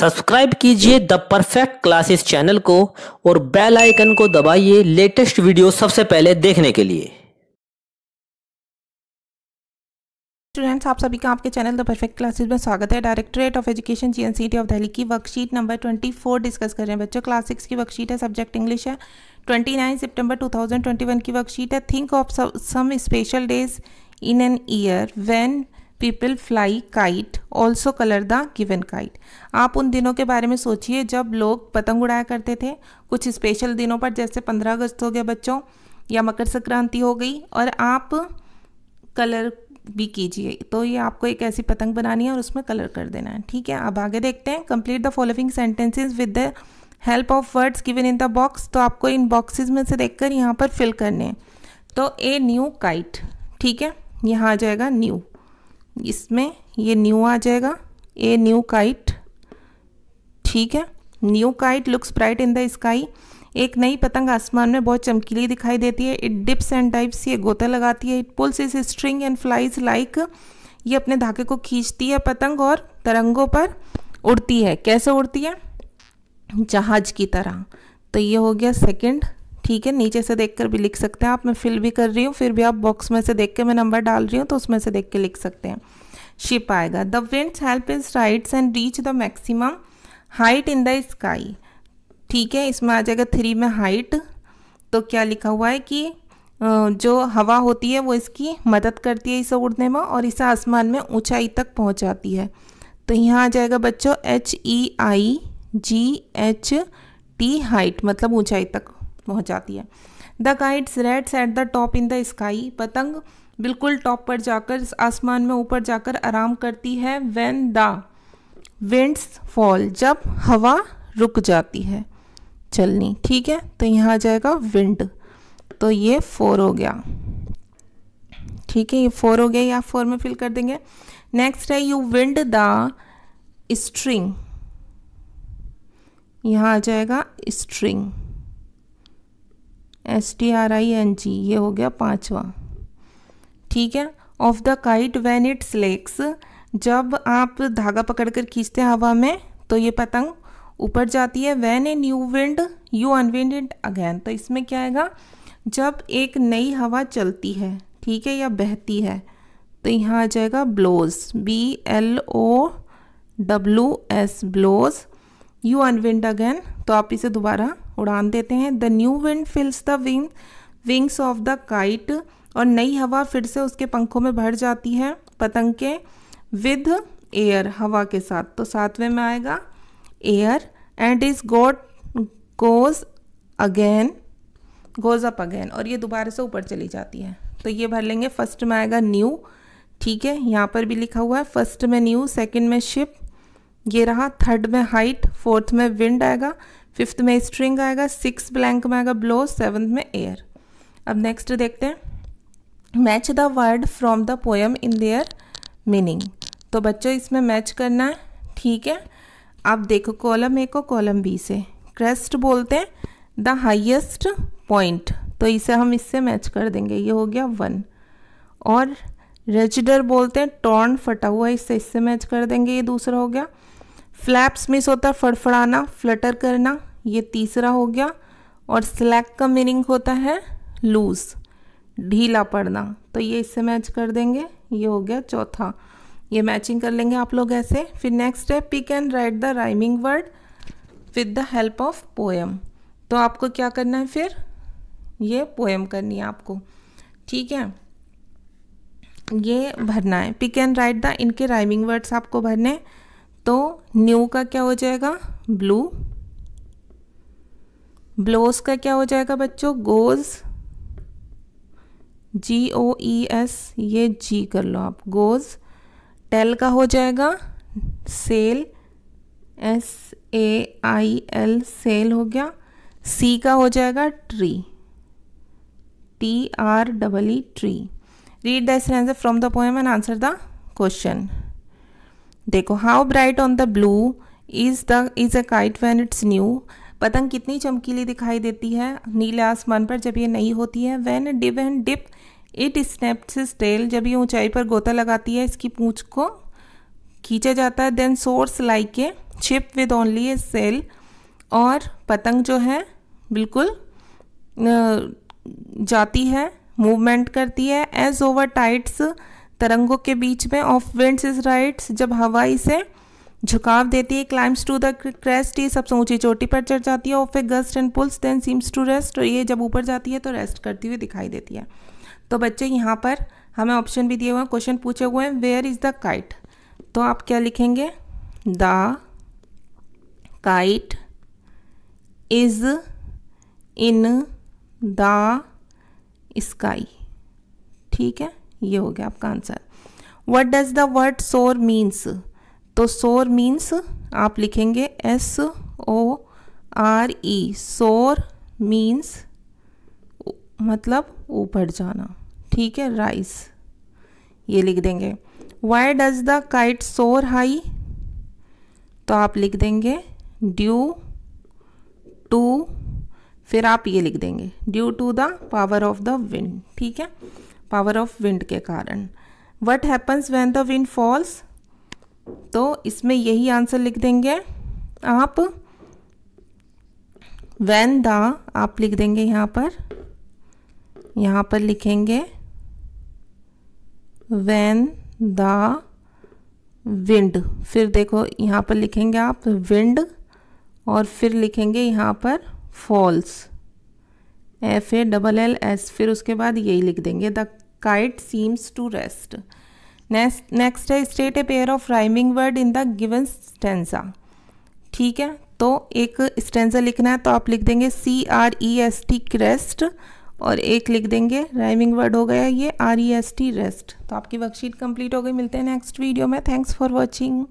subscribe कीजिए the perfect classes channel को और बेल आइकन को दबाइए लेटेस्ट वीडियो सबसे पहले देखने के लिए स्टूडेंट्स आप सभी का आपके चैनल द परफेक्ट क्लासेस में स्वागत है directorate of education GNCT of Delhi की वर्कशीट नंबर 24 डिस्कस कर रहे हैं बच्चों क्लास सिक्स की वर्कशीट है सब्जेक्ट इंग्लिश है 29 सितंबर 2021 की वर्कशीट है think of some special days in an year when people fly kite also colour the given kite आप उन दिनों के बारे में सोचिए जब लोग पतंग उड़ाया करते थे कुछ स्पेशल दिनों पर जैसे पंद्रह अगस्त हो गया बच्चों या मकर संक्रांति हो गई और आप कलर भी कीजिए तो ये आपको एक ऐसी पतंग बनानी है और उसमें कलर कर देना है ठीक है अब आगे देखते हैं complete the following sentences with the help of words given in the box तो आपको इन बॉक्सेस में से देखकर यहाँ पर फिल करने हैं तो ए न्यू काइट ठीक है यहाँ आ जाएगा न्यू इसमें ये न्यू आ जाएगा ए न्यू काइट ठीक है new kite looks bright in the sky एक नई पतंग आसमान में बहुत चमकीली दिखाई देती है इट डिप्स एंड डाइप्स ये गोता लगाती है it pulls its string and flies like ये अपने धागे को खींचती है पतंग और तरंगों पर उड़ती है कैसे उड़ती है जहाज की तरह तो ये हो गया सेकंड ठीक है नीचे से देख कर भी लिख सकते हैं आप मैं फिल भी कर रही हूँ फिर भी आप बॉक्स में से देख के मैं नंबर डाल रही हूँ तो उसमें से देख के लिख सकते हैं शिप आएगा the winds help its rides and reach the maximum height in the sky ठीक है इसमें आ जाएगा थ्री में हाइट तो क्या लिखा हुआ है कि जो हवा होती है वो इसकी मदद करती है इसे उड़ने में और इसे आसमान में ऊंचाई तक पहुंचाती है तो यहाँ आ जाएगा बच्चों H E I G H T height मतलब ऊंचाई तक पहुंच जाती है the kites rests at the top in the sky पतंग बिल्कुल टॉप पर जाकर आसमान में ऊपर जाकर आराम करती है वेन द विंड्स फॉल जब हवा रुक जाती है चलनी ठीक है तो यहाँ आ जाएगा विंड तो ये फोर हो गया ठीक है ये फोर हो गया ये आप फोर में फिल कर देंगे नेक्स्ट है यू विंड द स्ट्रिंग यहाँ आ जाएगा string S T R I N G ये हो गया पांचवा ठीक है of the kite when its legs जब आप धागा पकड़कर खींचते हैं हवा में तो ये पतंग ऊपर जाती है when a new wind you unwind it again तो इसमें क्या आएगा जब एक नई हवा चलती है ठीक है या बहती है तो यहाँ आ जाएगा blows B L O W S blows you unwind again तो आप इसे दोबारा उड़ान देते हैं the new wind fills the wing wings of the kite और नई हवा फिर से उसके पंखों में भर जाती है पतंग के विद एयर हवा के साथ तो सातवें में आएगा air and is got goes again goes up again और ये दोबारा से ऊपर चली जाती है तो ये भर लेंगे फर्स्ट में आएगा न्यू ठीक है यहाँ पर भी लिखा हुआ है फर्स्ट में न्यू सेकंड में शिप ये रहा थर्ड में हाइट फोर्थ में विंड आएगा फिफ्थ में स्ट्रिंग आएगा सिक्स ब्लैंक में आएगा ब्लो सेवन्थ में एयर अब नेक्स्ट देखते हैं match the word from the poem in their meaning तो बच्चों इसमें मैच करना है ठीक है आप देखो कॉलम ए को कॉलम बी से क्रेस्ट बोलते हैं द हाइएस्ट पॉइंट तो इसे हम इससे मैच कर देंगे ये हो गया वन और रेजिडर बोलते हैं टॉर्न फटा हुआ इससे इससे मैच कर देंगे ये दूसरा हो गया फ्लैप्स मिस होता है फड़फड़ाना फ्लटर करना ये तीसरा हो गया और स्लैक का मीनिंग होता है लूज ढीला पड़ना तो ये इससे मैच कर देंगे ये हो गया चौथा ये मैचिंग कर लेंगे आप लोग ऐसे फिर नेक्स्ट है pick and write the rhyming word with the help of poem तो आपको क्या करना है फिर ये पोएम करनी है आपको ठीक है ये भरना है पिक एंड राइट द इनके राइमिंग वर्ड्स आपको भरने तो न्यू का क्या हो जाएगा ब्लू ब्लोस का क्या हो जाएगा बच्चों गोज जी ओ ई एस ये जी कर लो आप गोज टेल का हो जाएगा sail S A I L sail हो गया सी का हो जाएगा tree T R double E tree read the essay answer from the poem and answer the देखो how bright on the blue is the is a kite when its new पतंग कितनी चमकीली दिखाई देती है नीले आसमान पर जब ये नई होती है when dip and dip it snaps its tail जब ये ऊंचाई पर गोता लगाती है इसकी पूंछ को खींचा जाता है देन सोर्स लाइक ए छिप विद ओनली ए सेल और पतंग जो है बिल्कुल जाती है मूवमेंट करती है एज ओवर टाइट्स तरंगों के बीच में ऑफ विंड्स इज राइट्स जब हवा इसे झुकाव देती है क्लाइम्स टू द क्रेस्ट ये सबसे ऊंची चोटी पर चढ़ जाती है of a gust and pulls then seems to rest और ये जब ऊपर जाती है तो रेस्ट करती हुई दिखाई देती है तो बच्चे यहाँ पर हमें ऑप्शन भी दिए हुए हैं क्वेश्चन पूछे हुए हैं वेयर इज़ द काइट तो आप क्या लिखेंगे the kite is in the sky ठीक है ये हो गया आपका answer what does the word soar means तो सोर मीन्स आप लिखेंगे एस ओ आर ई सोर मीन्स मतलब ऊपर जाना ठीक है राइस ये लिख देंगे why does the kite soar high तो आप लिख देंगे ड्यू टू फिर आप ये लिख देंगे due to the power of the wind ठीक है पावर ऑफ विंड के कारण what happens when the wind falls तो इसमें यही आंसर लिख देंगे आप वैन द आप लिख देंगे यहाँ पर यहाँ पर लिखेंगे वैन द विंड फिर देखो यहाँ पर लिखेंगे आप विंड और फिर लिखेंगे यहाँ पर falls F A double L S फिर उसके बाद यही लिख देंगे the kite seems to rest next next है state a pair of rhyming word in the given stanza ठीक है तो एक स्टेंजा लिखना है तो आप लिख देंगे C R E S T crest और एक लिख देंगे राइमिंग वर्ड हो गया ये R E S T rest तो आपकी वर्कशीट कंप्लीट हो गई मिलते हैं नेक्स्ट वीडियो में थैंक्स फॉर वॉचिंग